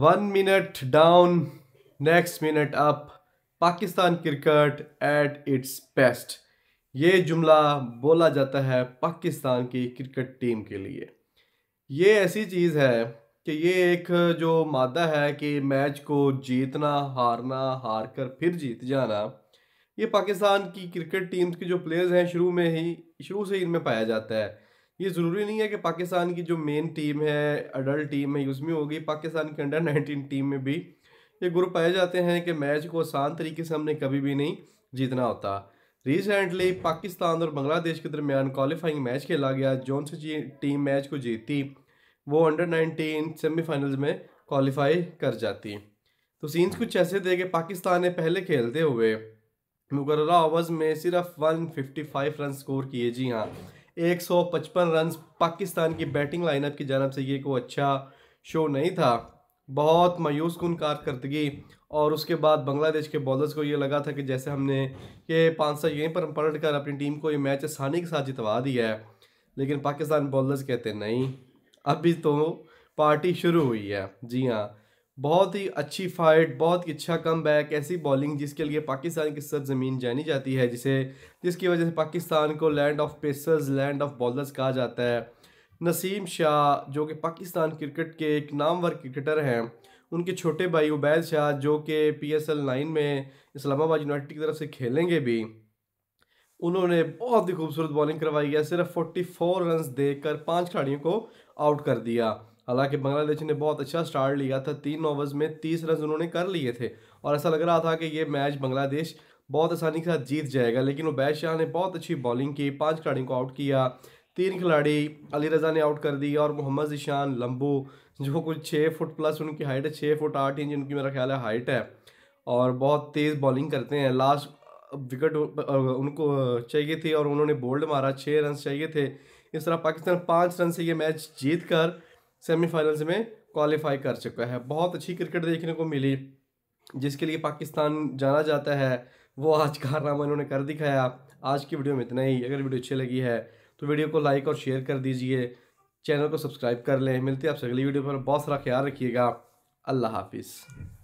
one minute down next minute up Pakistan cricket at its best ये जुमला बोला जाता है पाकिस्तान की क्रिकेट टीम के लिए ये ऐसी चीज़ है कि ये एक जो मादा है कि मैच को जीतना हारना हार कर फिर जीत जाना ये पाकिस्तान की क्रिकेट टीम के जो प्लेयर्स हैं शुरू में ही शुरू से ही इनमें पाया जाता है ये ज़रूरी नहीं है कि पाकिस्तान की जो मेन टीम है अडल्ट टीम है उसमें होगी पाकिस्तान की अंडर नाइनटीन टीम में भी ये ग्रुप पाए जाते हैं कि मैच को आसान तरीके से हमने कभी भी नहीं जीतना होता रिसेंटली पाकिस्तान और बांग्लादेश के दरमियान क्वालिफाइंग मैच खेला गया जौन जी टीम मैच को जीती वो अंडर नाइनटीन सेमीफाइनल्स में क्वालिफाई कर जाती तो सीन्स कुछ ऐसे थे कि पाकिस्तान ने पहले खेलते हुए मुकर्रा ओवर्स में सिर्फ 155 रन स्कोर किए जी हाँ 155 रन पाकिस्तान की बैटिंग लाइनअप की जानब से ये को अच्छा शो नहीं था बहुत मायूस कन कारकर्दगी और उसके बाद बांग्लादेश के बॉलर्स को ये लगा था कि जैसे हमने ये पाँच सौ यहीं पर पलट कर अपनी टीम को ये मैच आसानी के साथ जितवा दिया है लेकिन पाकिस्तान बॉलर्स कहते नहीं अभी तो पार्टी शुरू हुई है जी हाँ बहुत ही अच्छी फाइट बहुत ही अच्छा कम बैक ऐसी बॉलिंग जिसके लिए पाकिस्तान की सरजमीन जानी जाती है जिसे जिसकी वजह से पाकिस्तान को land of pacers land of bowlers कहा जाता है नसीम शाह जो कि पाकिस्तान क्रिकेट के एक नामवर क्रिकेटर हैं उनके छोटे भाई उबैद शाह जो कि पी एस एल नाइन में इस्लामाबाद यूनाइटेड की तरफ से खेलेंगे भी उन्होंने बहुत ही खूबसूरत बॉलिंग करवाई है सिर्फ फोर्टी फोर रन देकर पाँच खिलाड़ियों को आउट कर दिया हालांकि बांग्लादेश ने बहुत अच्छा स्टार्ट लिया था तीन ओवर्स में तीस रन उन्होंने कर लिए थे और ऐसा लग रहा था कि ये मैच बांग्लादेश बहुत आसानी के साथ जीत जाएगा लेकिन उबैद शाह ने बहुत अच्छी बॉलिंग की पाँच खिलाड़ियों को आउट किया तीन खिलाड़ी अली रज़ा ने आउट कर दी और मोहम्मद ईशान लम्बू जो कुछ छः फुट प्लस उनकी हाइट है छः फुट आठ इंच उनकी मेरा ख्याल है हाइट है और बहुत तेज़ बॉलिंग करते हैं लास्ट विकेट उनको चाहिए थी और उन्होंने बोल्ड मारा छः रन चाहिए थे इस तरह पाकिस्तान पाँच रन से ये मैच जीत कर सेमीफाइनल्स में क्वालिफाई कर चुका है बहुत अच्छी क्रिकेट देखने को मिली जिसके लिए पाकिस्तान जाना जाता है वो आज कारनामा इन्होंने कर दिखाया आज की वीडियो में इतना ही अगर वीडियो अच्छी लगी है तो वीडियो को लाइक और शेयर कर दीजिए चैनल को सब्सक्राइब कर लें मिलते हैं आपसे अगली वीडियो पर बहुत सारा ख्याल रखिएगा अल्लाह हाफिज़